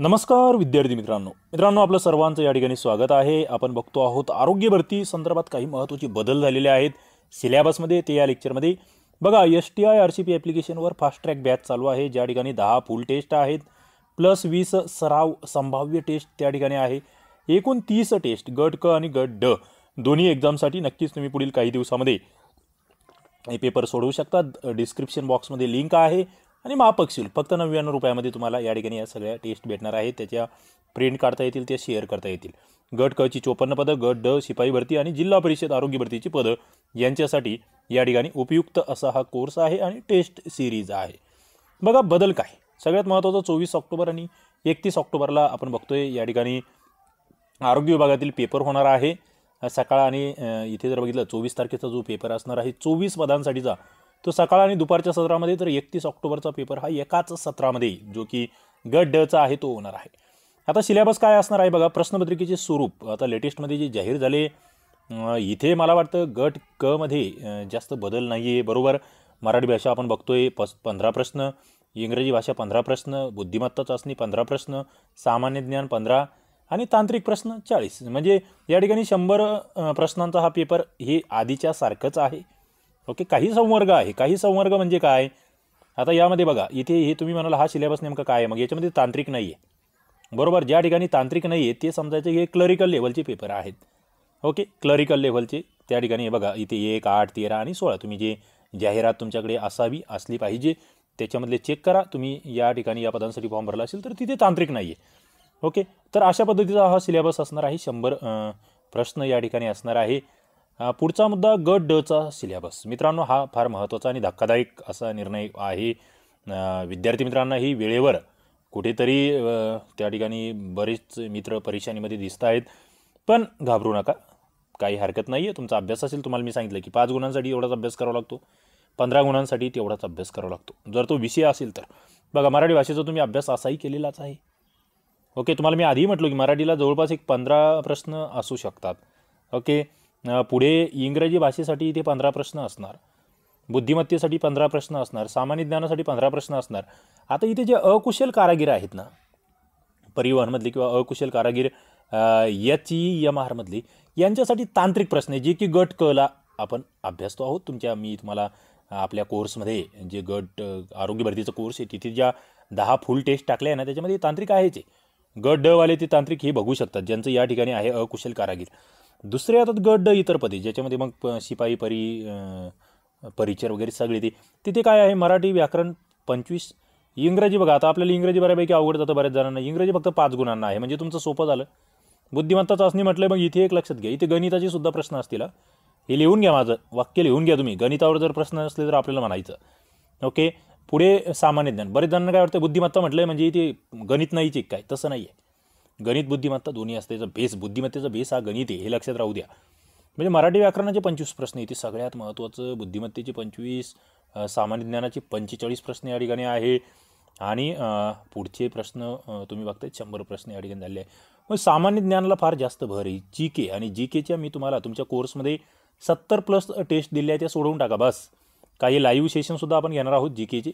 नमस्कार विद्यार्थी मित्रांनो मित्रांनो आपलं सर्वांचं या ठिकाणी स्वागत आहे आपण बघतो आहोत आरोग्य भरती संदर्भात काही महत्त्वाचे बदल झालेले आहेत सिलेबसमध्ये ते या लेक्चरमध्ये बघा S T I R C P ॲप्लिकेशनवर फास्ट ट्रॅक बॅच चालू आहे ज्या ठिकाणी दहा फुल टेस्ट आहेत प्लस वीस सराव संभाव्य टेस्ट त्या ठिकाणी आहे एकूण तीस टेस्ट गट क आणि गट ड दोन्ही एक्झामसाठी नक्कीच तुम्ही पुढील काही दिवसामध्ये हे पेपर सोडवू शकता डिस्क्रिप्शन बॉक्समध्ये लिंक आहे आणि महापक फक्त नव्याण्णव रुपयामध्ये तुम्हाला या ठिकाणी या सगळ्या टेस्ट भेटणार आहेत त्याच्या प्रिंट काढता येतील त्या शेअर करता येतील गट कची चोपन्न पदं गट ड शिपाई भरती आणि जिल्हा परिषद आरोग्य भरतीची पदं यांच्यासाठी या ठिकाणी उपयुक्त असा हा कोर्स आहे आणि टेस्ट सिरीज आहे बघा बदल काय सगळ्यात महत्त्वाचा चोवीस ऑक्टोबर आणि एकतीस ऑक्टोबरला आपण बघतोय या ठिकाणी आरोग्य विभागातील पेपर होणार आहे सकाळ आणि इथे जर बघितलं चोवीस तारखेचा जो पेपर असणार आहे चोवीस पदांसाठीचा तो सकाळ आणि दुपारच्या सत्रामध्ये तर एकतीस ऑक्टोबरचा पेपर हा एकाच सत्रामध्ये जो की गट डचा आहे तो होणार आहे आता सिलेबस काय असणार आहे बघा प्रश्नपत्रिकेचे स्वरूप आता लेटेस्टमध्ये जे जाहीर झाले इथे मला वाटतं गट क मध्ये जास्त बदल नाही आहे बरोबर मराठी भाषा आपण बघतोय प पंधरा प्रश्न इंग्रजी भाषा पंधरा प्रश्न बुद्धिमत्ता चाचणी पंधरा प्रश्न सामान्य ज्ञान पंधरा आणि तांत्रिक प्रश्न चाळीस म्हणजे या ठिकाणी शंभर प्रश्नांचा हा पेपर हे आधीच्या सारखंच आहे ओके काही संवर्ग आहे काही संवर्ग म्हणजे काय आता यामध्ये बघा इथे हे तुम्ही म्हणाला हा सिलेबस नेमका काय आहे मग याच्यामध्ये तांत्रिक नाही आहे बरोबर ज्या ठिकाणी तांत्रिक नाही आहे ते समजायचे हे क्लरिकल लेवलचे पेपर आहेत ओके क्लरिकल लेवलचे त्या ठिकाणी हे बघा इथे एक आठ तेरा आणि सोळा तुम्ही जे जाहिरात तुमच्याकडे असावी असली पाहिजे त्याच्यामधले चेक करा तुम्ही या ठिकाणी या पदांसाठी फॉर्म भरला असेल तर तिथे तांत्रिक नाही आहे ओके तर अशा पद्धतीचा हा सिलेबस असणार आहे शंभर प्रश्न या ठिकाणी असणार आहे पुढचा मुद्दा गट डचा सिलेबस मित्रांनो हा फार महत्त्वाचा आणि धक्कादायक असा निर्णय आहे विद्यार्थी मित्रांनाही वेळेवर कुठेतरी त्या ठिकाणी बरेच मित्र परीक्षांमध्ये दिसत आहेत पण घाबरू नका काही हरकत नाही आहे तुमचा अभ्यास असेल तुम्हाला मी सांगितलं की पाच गुणांसाठी एवढाच अभ्यास करावा लागतो पंधरा गुणांसाठी तेवढाच अभ्यास करावा लागतो जर तो विषय असेल तर बघा मराठी भाषेचा तुम्ही अभ्यास असाही केलेलाच आहे ओके तुम्हाला मी आधी म्हटलो की मराठीला जवळपास एक पंधरा प्रश्न असू शकतात ओके पुढे इंग्रजी भाषेसाठी इथे पंधरा प्रश्न असणार बुद्धिमत्तेसाठी पंधरा प्रश्न असणार सामान्य ज्ञानासाठी पंधरा प्रश्न असणार आता इथे जे अकुशल कारागीर आहेत ना परिवहनमधले किंवा अकुशल कारागीर एच ई एम आरमधली यांच्यासाठी तांत्रिक प्रश्न आहे जे की गट कला आपण अभ्यासतो आहोत तुमच्या मी तुम्हाला आपल्या कोर्समध्ये जे गट आरोग्य भरतीचा कोर्स आहे तिथे ज्या दहा फुल टेस्ट टाकल्या आहे ना त्याच्यामध्ये तांत्रिक आहेच आहे गट डवाले ते तांत्रिक हे बघू शकतात ज्यांचं या ठिकाणी आहे अकुशल कारागीर दुसरे आता गड पदे ज्याच्यामध्ये मग शिपाई परी परिचर वगैरे सगळी ती तिथे काय आहे मराठी व्याकरण पंचवीस इंग्रजी बघा आता आपल्याला इंग्रजी बऱ्यापैकी अवघड जातं बऱ्याच जणांना इंग्रजी फक्त पाच गुणांना आहे म्हणजे तुमचं सोपं झालं बुद्धिमत्ता चाचणी म्हटलं मग इथे एक लक्षात घ्या इथे गणिताची सुद्धा प्रश्न असतील हे लिहून घ्या माझं वाक्य लिहून घ्या तुम्ही गणितावर जर प्रश्न असले तर आपल्याला म्हणायचं ओके पुढे सामान्य ज्ञान बरेच जणांना काय वाटतं बुद्धिमत्ता म्हटलं म्हणजे इथे गणित एक काय तसं नाही आहे गणित बुद्धिमत्ता दोन्ही असते त्याचा बेस बुद्धिमत्तेचा बेस हा गणित आहे हे लक्षात राहू द्या म्हणजे मराठी व्याकरणाचे पंचवीस प्रश्न येते सगळ्यात महत्त्वाचं बुद्धिमत्तेचे पंचवीस सामान्य ज्ञानाचे पंचेचाळीस प्रश्न या ठिकाणी आहे आणि पुढचे प्रश्न तुम्ही बघताय शंभर प्रश्न या ठिकाणी झाले आहे मग सामान्य ज्ञानाला फार जास्त भर आहे जी के आणि जी केच्या मी तुम्हाला तुमच्या कोर्समध्ये सत्तर प्लस टेस्ट दिल्या आहेत त्या सोडवून टाका बस काही लाईव्ह सेशनसुद्धा आपण घेणार आहोत जी केचे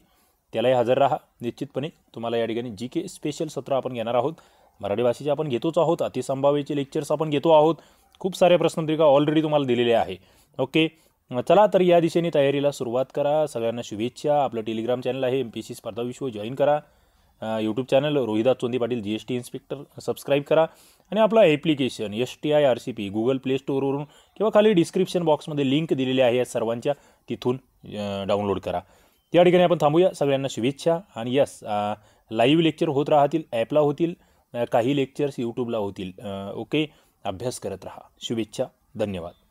त्यालाही हजर राहा निश्चितपणे तुम्हाला या ठिकाणी जी के स्पेशल सत्र आपण घेणार आहोत मराठी भाषेचे आपण घेतोच आहोत अतिसंभावेचे लेक्चर्स आपण घेतो आहोत खूप सारे प्रश्नपत्रिका ऑलरेडी तुम्हाला दिलेले आहे ओके चला तर या दिशेने तयारीला सुरुवात करा सगळ्यांना शुभेच्छा आपलं टेलिग्राम चॅनल आहे M P C Spardha Vishwa join करा YouTube channel Rohidas Chondi Patil G S T inspector subscribe करा आणि आपलं application S T I R C P Google Play स्टोअरवरून किंवा खाली डिस्क्रिप्शन बॉक्समध्ये लिंक दिलेली आहे या सर्वांच्या तिथून डाउनलोड करा त्या ठिकाणी आपण थांबूया सगळ्यांना शुभेच्छा आणि यस लाईव्ह लेक्चर होत राहतील ॲपला होतील काही लेक्चर्स यूट्यूबला होतील ओके अभ्यास करत रहा, शुभेच्छा धन्यवाद